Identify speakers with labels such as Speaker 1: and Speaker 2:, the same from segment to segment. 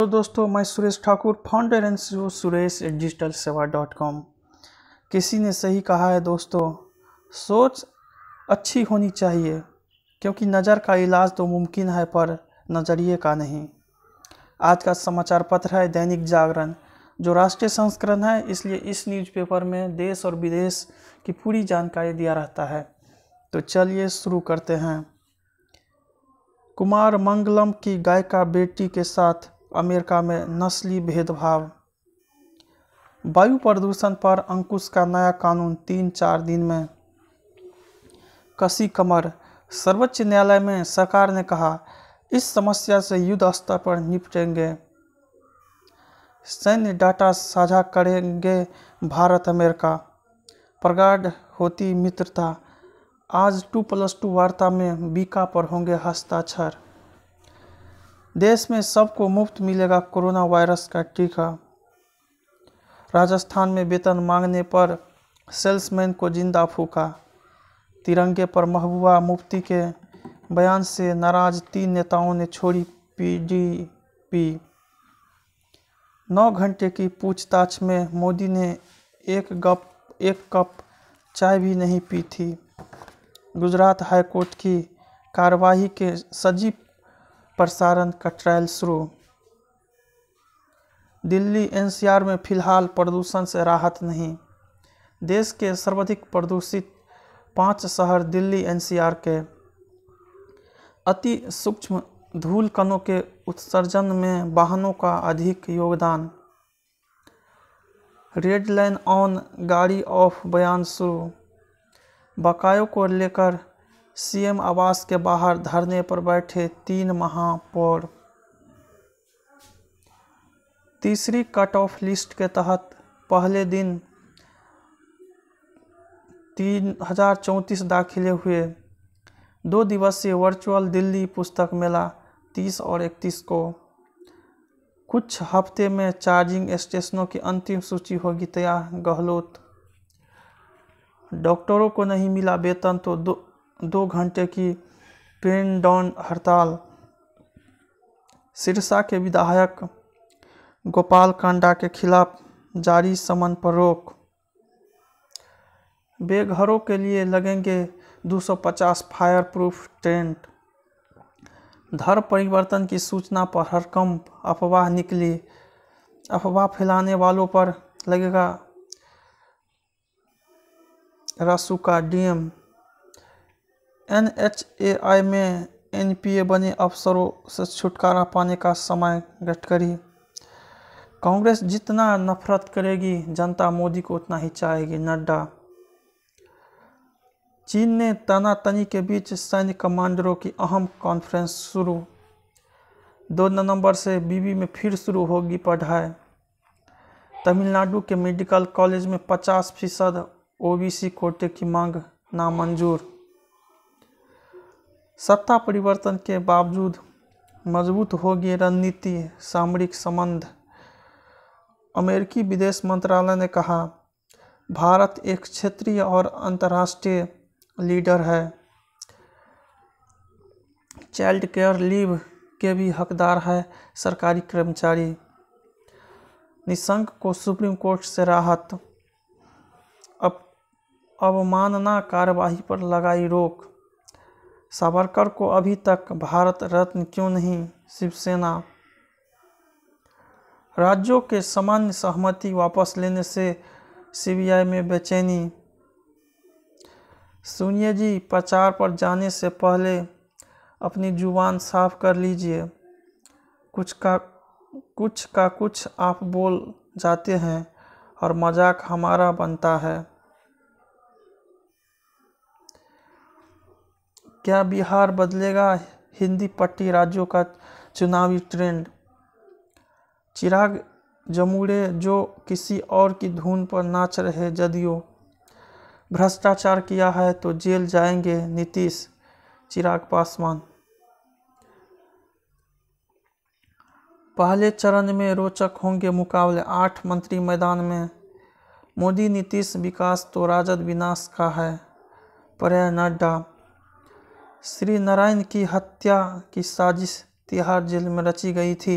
Speaker 1: तो दोस्तों मैं Suresh Thakur founder and C Suresh digital Seva dot com किसी ने सही कहा है दोस्तों सोच अच्छी होनी चाहिए क्योंकि नज़र का इलाज तो मुमकिन है पर नज़रिए का नहीं आज का समाचार पत्र है दैनिक जागरण जो राष्ट्रीय संस्करण है इसलिए इस न्यूज़पेपर में देश और विदेश की पूरी जानकारी दिया रहता है तो चलिए शुरू करते हैं कुमार मंगलम की गायिका बेटी के साथ अमेरिका में नस्ली भेदभाव वायु प्रदूषण पर अंकुश का नया कानून तीन चार दिन में कसी कमर सर्वोच्च न्यायालय में सरकार ने कहा इस समस्या से युद्ध स्तर पर निपटेंगे सैन्य डाटा साझा करेंगे भारत अमेरिका प्रगाढ़ होती मित्रता आज टू प्लस टू वार्ता में बीका पर होंगे हस्ताक्षर देश में सबको मुफ्त मिलेगा कोरोना वायरस का टीका राजस्थान में वेतन मांगने पर सेल्समैन को जिंदा फूका तिरंगे पर महबूबा मुफ्ती के बयान से नाराज तीन नेताओं ने छोड़ी पीडीपी नौ घंटे की पूछताछ में मोदी ने एक गप एक कप चाय भी नहीं पी थी गुजरात हाईकोर्ट की कार्यवाही के सजीव प्रसारण का ट्रायल शुरू दिल्ली एनसीआर में फिलहाल प्रदूषण से राहत नहीं देश के सर्वाधिक प्रदूषित पांच शहर दिल्ली एनसीआर के अति सूक्ष्म धूल कणों के उत्सर्जन में वाहनों का अधिक योगदान रेड लाइन ऑन गाड़ी ऑफ बयान शुरू बकायों को लेकर सीएम आवास के बाहर धरने पर बैठे तीन महापौर तीसरी कट ऑफ लिस्ट के तहत पहले दिन तीन हजार चौंतीस दाखिले हुए दो दिवसीय वर्चुअल दिल्ली पुस्तक मेला तीस और इकतीस को कुछ हफ्ते में चार्जिंग स्टेशनों की अंतिम सूची होगी तैयार गहलोत डॉक्टरों को नहीं मिला वेतन तो दो दो घंटे की पेन डाउन हड़ताल सिरसा के विधायक गोपाल कांडा के खिलाफ जारी समन पर रोक बेघरों के लिए लगेंगे 250 फायर प्रूफ टेंट धर्म परिवर्तन की सूचना पर हरकम अफवाह निकली अफवाह फैलाने वालों पर लगेगा रसू का डीएम आई में ए बने अफसरों से छुटकारा पाने का समय गडकरी कांग्रेस जितना नफरत करेगी जनता मोदी को उतना ही चाहेगी नड्डा चीन ने तनातनी के बीच सैन्य कमांडरों की अहम कॉन्फ्रेंस शुरू दो नवंबर से बीबी में फिर शुरू होगी पढ़ाई तमिलनाडु के मेडिकल कॉलेज में 50 फीसद ओबीसी कोटे की मांग नामंजूर सत्ता परिवर्तन के बावजूद मजबूत होगी रणनीति सामरिक संबंध अमेरिकी विदेश मंत्रालय ने कहा भारत एक क्षेत्रीय और अंतर्राष्ट्रीय लीडर है चाइल्ड केयर लीव के भी हकदार है सरकारी कर्मचारी निशंक को सुप्रीम कोर्ट से राहत अब अवमानना कार्यवाही पर लगाई रोक सावरकर को अभी तक भारत रत्न क्यों नहीं शिवसेना राज्यों के सामान्य सहमति वापस लेने से सीबीआई में बेचैनी सुनिए जी प्रचार पर जाने से पहले अपनी जुबान साफ कर लीजिए कुछ का कुछ का कुछ आप बोल जाते हैं और मजाक हमारा बनता है क्या बिहार बदलेगा हिंदी पट्टी राज्यों का चुनावी ट्रेंड चिराग जमुड़े जो किसी और की धुन पर नाच रहे जदयू भ्रष्टाचार किया है तो जेल जाएंगे नीतीश चिराग पासवान पहले चरण में रोचक होंगे मुकाबले आठ मंत्री मैदान में मोदी नीतीश विकास तो राजद विनाश का है पर्याय नड्डा श्री नारायण की हत्या की साजिश तिहाड़ जेल में रची गई थी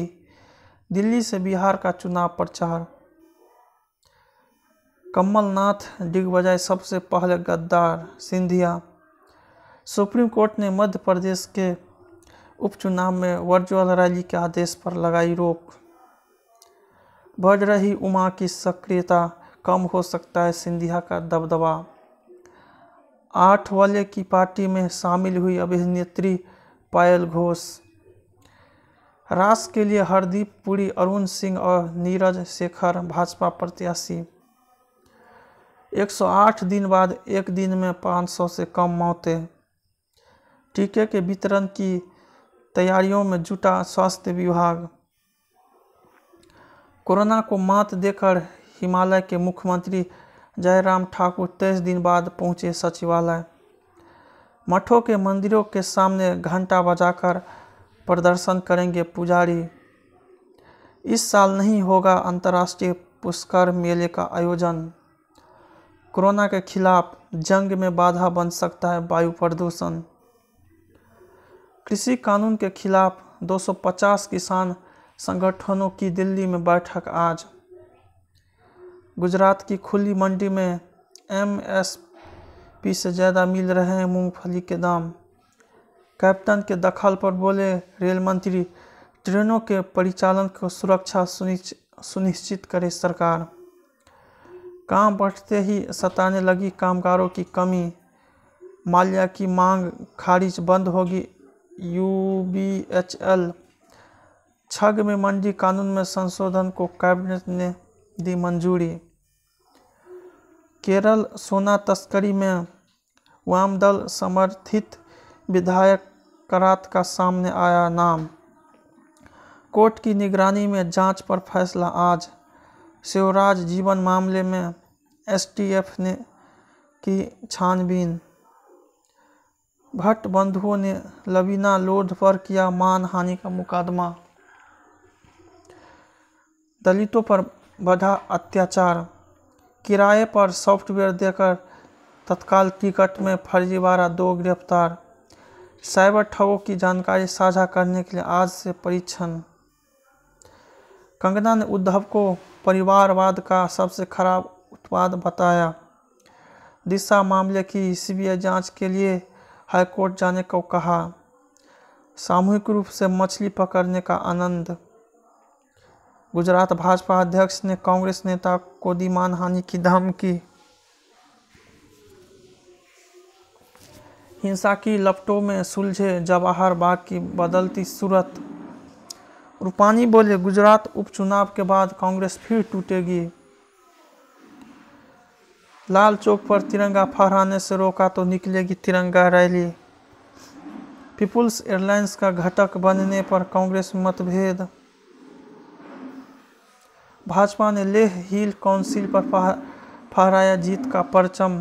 Speaker 1: दिल्ली से बिहार का चुनाव प्रचार कमलनाथ दिग्विजय सबसे पहले गद्दार सिंधिया सुप्रीम कोर्ट ने मध्य प्रदेश के उपचुनाव में वर्चुअल रैली के आदेश पर लगाई रोक बढ़ रही उमा की सक्रियता कम हो सकता है सिंधिया का दबदबा आठ वाले की पार्टी में शामिल हुई अभिनेत्री पायल घोष रास के लिए हरदीप पुरी अरुण सिंह और नीरज शेखर भाजपा प्रत्याशी 108 दिन बाद एक दिन में 500 से कम मौतें टीके के वितरण की तैयारियों में जुटा स्वास्थ्य विभाग कोरोना को मात देकर हिमालय के मुख्यमंत्री जयराम ठाकुर तेईस दिन बाद पहुंचे सचिवालय मठों के मंदिरों के सामने घंटा बजाकर प्रदर्शन करेंगे पुजारी इस साल नहीं होगा अंतर्राष्ट्रीय पुष्कर मेले का आयोजन कोरोना के खिलाफ जंग में बाधा बन सकता है वायु प्रदूषण कृषि कानून के खिलाफ 250 किसान संगठनों की दिल्ली में बैठक आज गुजरात की खुली मंडी में एम एस पी से ज़्यादा मिल रहे हैं मूंगफली के दाम कैप्टन के दखल पर बोले रेल मंत्री ट्रेनों के परिचालन को सुरक्षा सुनिश्चित करे सरकार काम बढ़ते ही सताने लगी कामगारों की कमी माल्या की मांग खारिज बंद होगी यू बी एच एल छग में मंडी कानून में संशोधन को कैबिनेट ने दी मंजूरी केरल सोना तस्करी में वामदल समर्थित विधायक करात का सामने आया नाम कोर्ट की निगरानी में जांच पर फैसला आज शिवराज जीवन मामले में एसटीएफ ने की छानबीन भट्ट बंधुओं ने लवीना लोध पर किया मानहानि का मुकदमा दलितों पर बढ़ा अत्याचार किराए पर सॉफ्टवेयर देकर तत्काल टिकट में फर्जीवाड़ा दो गिरफ्तार साइबर ठगों की जानकारी साझा करने के लिए आज से परीक्षण कंगना ने उद्धव को परिवारवाद का सबसे खराब उत्पाद बताया दिशा मामले की सीबीआई जांच के लिए हाईकोर्ट जाने को कहा सामूहिक रूप से मछली पकड़ने का आनंद गुजरात भाजपा अध्यक्ष ने कांग्रेस नेता को दी मानहानि की धमकी हिंसा की लपटों में सुलझे जवाहर बाग की बदलती सूरत रूपानी बोले गुजरात उपचुनाव के बाद कांग्रेस फिर टूटेगी लाल चौक पर तिरंगा फहराने से रोका तो निकलेगी तिरंगा रैली पीपुल्स एयरलाइंस का घटक बनने पर कांग्रेस मतभेद भाजपा ने लेह हिल काउंसिल पर फहराया जीत का परचम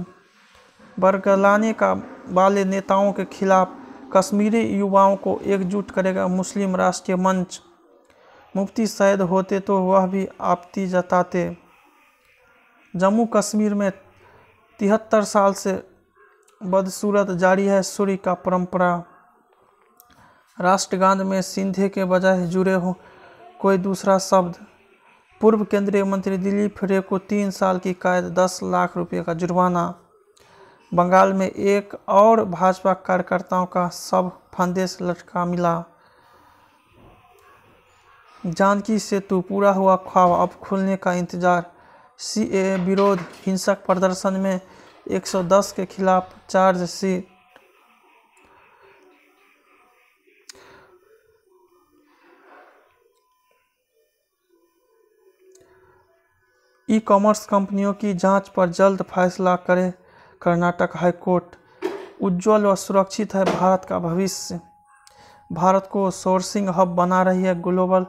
Speaker 1: बरगलाने का वाले नेताओं के खिलाफ कश्मीरी युवाओं को एकजुट करेगा मुस्लिम राष्ट्रीय मंच मुफ्ती सैद होते तो वह भी आपत्ति जताते जम्मू कश्मीर में तिहत्तर साल से बदसूरत जारी है सूर्य का परंपरा राष्ट्रगान में सिंधे के बजाय जुड़े हो कोई दूसरा शब्द पूर्व केंद्रीय मंत्री दिलीप फरे को तीन साल की कैद दस लाख रुपए का जुर्माना बंगाल में एक और भाजपा कार्यकर्ताओं का सब फंदेश लटका मिला जानकी सेतु पूरा हुआ ख्वाब अब खुलने का इंतजार सी विरोध हिंसक प्रदर्शन में 110 के खिलाफ चार्जशीट ई कॉमर्स कंपनियों की जांच पर जल्द फैसला करे कर्नाटक हाईकोर्ट उज्जवल और सुरक्षित है भारत का भविष्य भारत को सोर्सिंग हब बना रही है ग्लोबल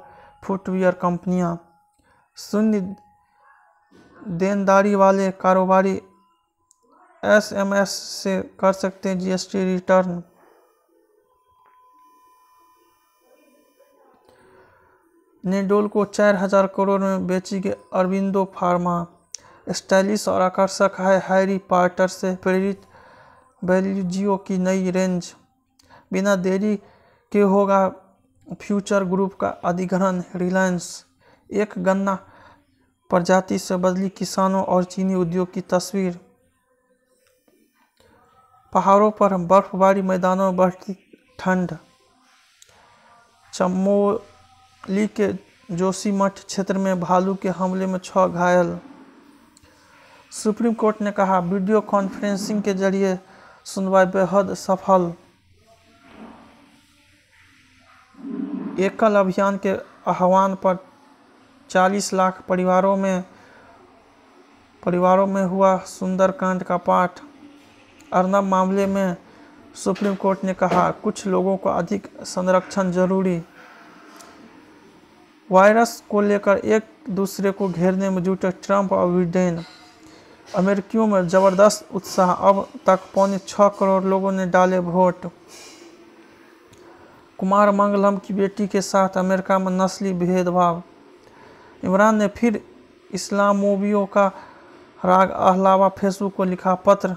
Speaker 1: फुटवेयर कंपनियां शून्य देनदारी वाले कारोबारी एसएमएस से कर सकते हैं जीएसटी रिटर्न नेडोल को चार हजार करोड़ में बेची गई अरविंदो फार्मा स्टाइलिश और आकर्षक है हैरी पार्टर से प्रेरित बेल्जियो की नई रेंज बिना देरी के होगा फ्यूचर ग्रुप का अधिग्रहण रिलायंस एक गन्ना प्रजाति से बदली किसानों और चीनी उद्योग की तस्वीर पहाड़ों पर बर्फबारी मैदानों में बढ़ती ठंड चमो ली के जोशीमठ क्षेत्र में भालू के हमले में छः घायल सुप्रीम कोर्ट ने कहा वीडियो कॉन्फ्रेंसिंग के जरिए सुनवाई बेहद सफल एकल अभियान के आह्वान पर 40 लाख परिवारों में परिवारों में हुआ सुंदरकांड का पाठ अर्नब मामले में सुप्रीम कोर्ट ने कहा कुछ लोगों को अधिक संरक्षण जरूरी वायरस को लेकर एक दूसरे को घेरने में जुटे ट्रंप और ब्रिटेन अमेरिकियों में ज़बरदस्त उत्साह अब तक पौने छः करोड़ लोगों ने डाले वोट कुमार मंगलम की बेटी के साथ अमेरिका में नस्ली भेदभाव इमरान ने फिर इस्लामोबियों का राग अहलावा फेसबुक को लिखा पत्र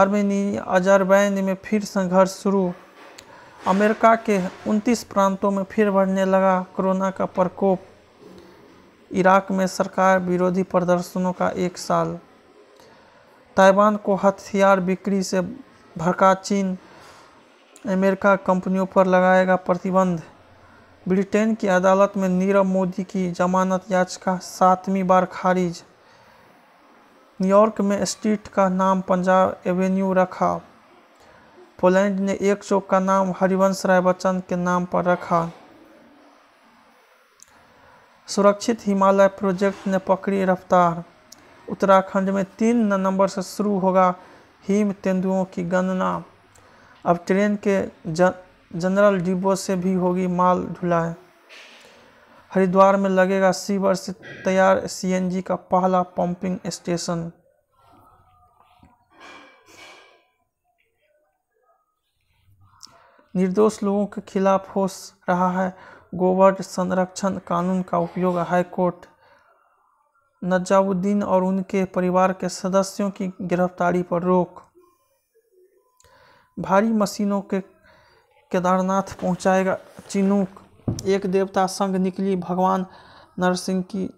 Speaker 1: आर्मेनिया अजरबैन में फिर संघर्ष शुरू अमेरिका के 29 प्रांतों में फिर बढ़ने लगा कोरोना का प्रकोप इराक में सरकार विरोधी प्रदर्शनों का एक साल ताइवान को हथियार बिक्री से भड़का चीन अमेरिका कंपनियों पर लगाएगा प्रतिबंध ब्रिटेन की अदालत में नीरव मोदी की जमानत याचिका सातवीं बार खारिज न्यूयॉर्क में स्ट्रीट का नाम पंजाब एवेन्यू रखा पोलैंड ने एक चौक का नाम हरिवंश राय बच्चन के नाम पर रखा सुरक्षित हिमालय प्रोजेक्ट ने पकड़ी रफ्तार उत्तराखंड में तीन नवंबर से शुरू होगा हिम तेंदुओं की गणना अब ट्रेन के जनरल डिब्बो से भी होगी माल ढुलाई हरिद्वार में लगेगा सीवर से तैयार सीएनजी का पहला पंपिंग स्टेशन निर्दोष लोगों के खिलाफ हो रहा है गोवर्ड संरक्षण कानून का उपयोग हाईकोर्ट नजाउद्दीन और उनके परिवार के सदस्यों की गिरफ्तारी पर रोक भारी मशीनों के केदारनाथ पहुंचाएगा चिनूक एक देवता संग निकली भगवान नरसिंह की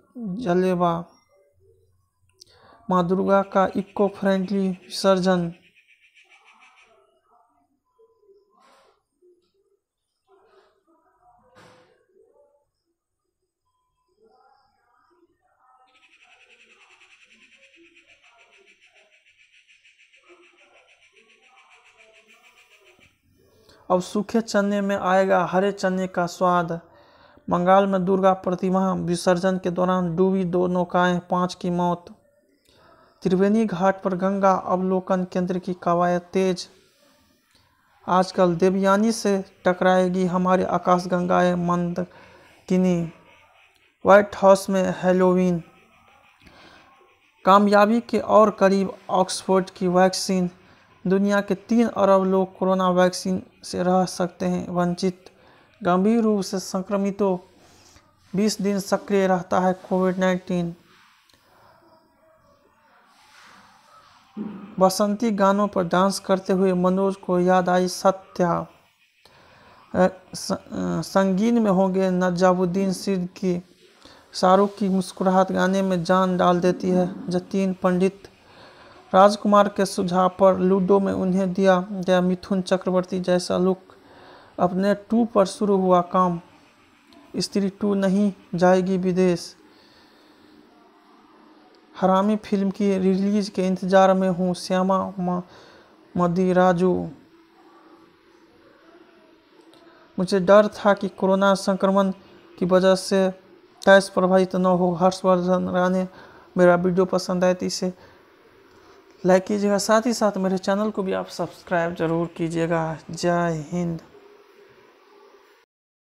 Speaker 1: जलेबा माँ दुर्गा का इको फ्रेंडली विसर्जन अब सूखे चने में आएगा हरे चने का स्वाद बंगाल में दुर्गा प्रतिमा विसर्जन के दौरान डूबी दो नौकाएं पांच की मौत त्रिवेणी घाट पर गंगा अवलोकन केंद्र की कवायद तेज आजकल देवयानी से टकराएगी हमारे आकाश गंगाएं किनी व्हाइट हाउस में हेलोवीन कामयाबी के और करीब ऑक्सफोर्ड की वैक्सीन दुनिया के तीन अरब लोग कोरोना वैक्सीन से रह सकते हैं वंचित गंभीर रूप से संक्रमितों 20 दिन सक्रिय रहता है कोविड नाइन्टीन बसंती गानों पर डांस करते हुए मनोज को याद आई सत्या संगीन में होंगे नजाबुद्दीन सिद्ध की शाहरुख की मुस्कुराहट गाने में जान डाल देती है जतीन पंडित राजकुमार के सुझाव पर लूडो में उन्हें दिया गया मिथुन चक्रवर्ती जैसा लुक अपने टू पर शुरू हुआ काम स्त्री टू नहीं जाएगी विदेश हरामी फिल्म की रिलीज के इंतज़ार में हूँ श्यामा मदी राजू मुझे डर था कि कोरोना संक्रमण की वजह से कैश प्रभावित न हो हर्षवर्धन राणे मेरा वीडियो पसंद आए तो इसे लाइक कीजिएगा साथ ही साथ मेरे चैनल को भी आप सब्सक्राइब ज़रूर कीजिएगा जय हिंद